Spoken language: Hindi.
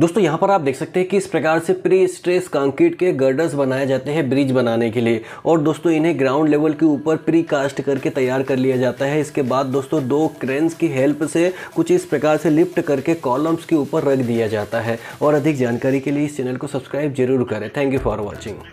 दोस्तों यहाँ पर आप देख सकते हैं कि इस प्रकार से प्री स्ट्रेस कंक्रीट के गर्डर्स बनाए जाते हैं ब्रिज बनाने के लिए और दोस्तों इन्हें ग्राउंड लेवल के ऊपर प्री कास्ट करके तैयार कर लिया जाता है इसके बाद दोस्तों दो क्रेन्स की हेल्प से कुछ इस प्रकार से लिफ्ट करके कॉलम्स के ऊपर रख दिया जाता है और अधिक जानकारी के लिए इस चैनल को सब्सक्राइब जरूर करें थैंक यू फॉर वॉचिंग